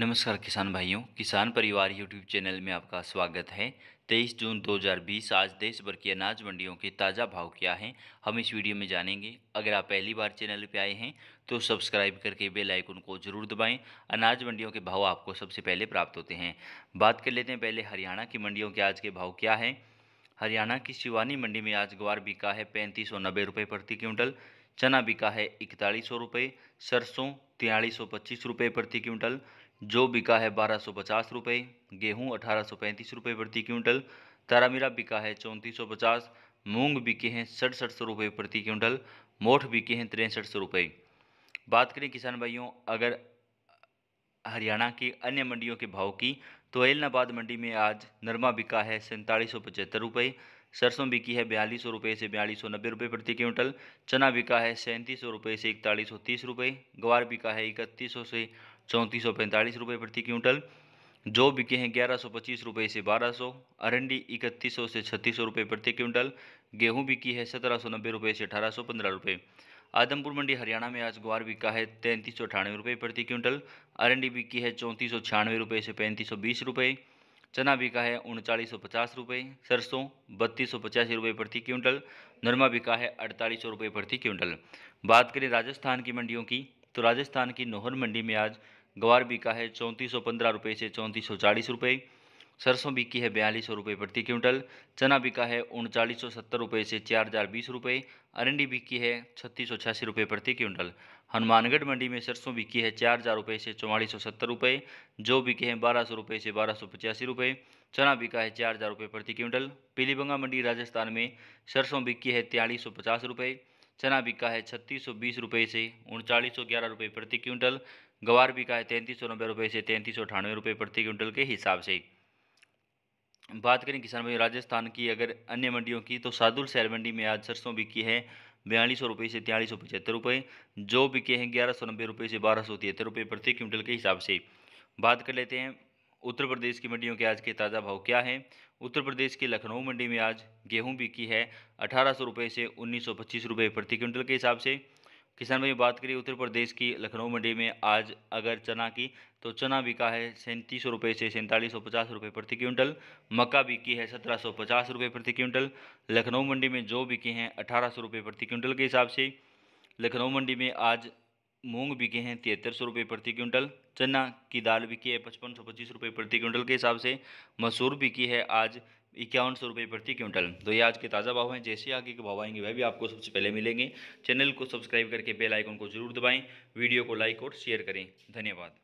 नमस्कार किसान भाइयों किसान परिवार यूट्यूब चैनल में आपका स्वागत है 23 जून 2020 आज देश भर की अनाज मंडियों के ताज़ा भाव क्या हैं हम इस वीडियो में जानेंगे अगर आप पहली बार चैनल पर आए हैं तो सब्सक्राइब करके बेल आइकन को जरूर दबाएं अनाज मंडियों के भाव आपको सबसे पहले प्राप्त होते हैं बात कर लेते हैं पहले हरियाणा की मंडियों के आज के भाव क्या हैं हरियाणा की शिवानी मंडी में आज ग्वार बिका है पैंतीस सौ नब्बे रुपये प्रति क्विंटल चना बिका है इकतालीस सौ रुपये सरसों तिरालीस सौ पच्चीस रुपये प्रति क्विंटल जो बिका है बारह सौ पचास रुपये गेहूँ अठारह सौ पैंतीस रुपये प्रति क्विंटल तारामीरा बिका है चौंतीस सौ पचास मूँग बिके हैं सड़सठ सौ रुपये प्रति क्विंटल मोठ बिके हैं तिरसठ सौ रुपये बात करें किसान भाइयों अगर हरियाणा की अन्य मंडियों के भाव की तो एलनाबाद मंडी में आज नरमा बिका है सैंतालीस सौ पचहत्तर रुपये सरसों बिकी है बयालीस सौ रुपये से बयालीस सौ नब्बे रुपये प्रति क्विंटल चना बिका है सैंतीस सौ रुपये से इकतालीस सौ तीस रुपये ग्वार बिका है इकतीस सौ से चौंतीस सौ पैंतालीस रुपये प्रति क्विंटल जो बिके हैं ग्यारह सौ पच्चीस रुपये से बारह सौ अरंडी इकतीस सौ से छत्तीस सौ रुपये प्रति क्विंटल गेहूं बिकी है सत्रह सौ नब्बे रुपये से अठारह सौ पंद्रह रुपये आदमपुर मंडी हरियाणा में आज ग्वार बिका है तैंतीस सौ अठानवे रुपये प्रति क्विंटल अरंडी बिकी है चौंतीस सौ छियानवे रुपये से पैंतीस सौ बीस रुपये चना बिका है उनचालीस सौ पचास रुपये सरसों बत्तीस सौ पचासी रुपये प्रति क्विंटल नरमा बिका है अड़तालीस सौ रुपये प्रति क्विंटल बात करें राजस्थान की मंडियों की तो राजस्थान की नोहर मंडी में आज ग्वार बिका है चौंतीस सौ पंद्रह रुपये से चौंतीस सौ चालीस रुपये सरसों बिकी है बयालीस सौ रुपये प्रति क्विंटल चना बिका है उनचालीस सौ सत्तर रुपये से चार हज़ार बीस रुपये अरंडी बिकी है छत्तीस सौ छियासी रुपये प्रति क्विंटल हनुमानगढ़ मंडी में सरसों बिकी है चार हज़ार रुपये से चौवालीस सौ सत्तर रुपये जो बिके हैं बारह सौ रुपये से बारह सौ पचासी रुपये चना बिका है चार हज़ार रुपये प्रति क्विंटल पीलीबंगा मंडी राजस्थान में सरसों बिकी है तियालीस सौ पचास रुपये चना बिका है छत्तीस सौ बीस रुपये से उनचालीस सौ ग्यारह रुपये प्रति क्विंटल गवार भी का है तैंतीस सौ नब्बे रुपये से तैंतीस सौ अठानवे रुपये प्रति क्विंटल के हिसाब से बात करें किसान भाई राजस्थान की अगर अन्य मंडियों की तो सादुल शहर मंडी में आज सरसों बिकी है बयालीस सौ रुपये से तिरालीस सौ पचहत्तर रुपये जो बिके हैं ग्यारह सौ नब्बे रुपये से बारह सौ तिहत्तर रुपये प्रति क्विंटल के हिसाब से बात कर लेते हैं उत्तर प्रदेश की मंडियों के आज के ताज़ा भाव क्या है उत्तर प्रदेश की लखनऊ मंडी में आज गेहूं बिकी है अठारह सौ रुपये से उन्नीस सौ पच्चीस रुपये प्रति क्विंटल के हिसाब से किसान भाई बात करिए उत्तर प्रदेश की लखनऊ मंडी में आज अगर चना की तो चना बिका है सैंतीस रुपये से सैंतालीस सौ पचास रुपये प्रति क्विंटल मक्का बिकी है सत्रह सौ पचास रुपये प्रति क्विंटल लखनऊ मंडी में जो बिके हैं अठारह सौ रुपये प्रति क्विंटल के हिसाब से लखनऊ मंडी में आज मूंग बिके हैं तिहत्तर सौ रुपये प्रति क्विंटल चना की दाल बिकी है पचपन सौ पच्चीस रुपये प्रति क्विंटल के हिसाब से मसूर बिकी है आज इक्यावन सौ रुपये प्रति क्विंटल तो ये आज के ताज़ा भाव हैं जैसे आगे के भाव आएंगे वह भी आपको सबसे पहले मिलेंगे चैनल को सब्सक्राइब करके बेल आइकन को जरूर दबाएं वीडियो को लाइक और शेयर करें धन्यवाद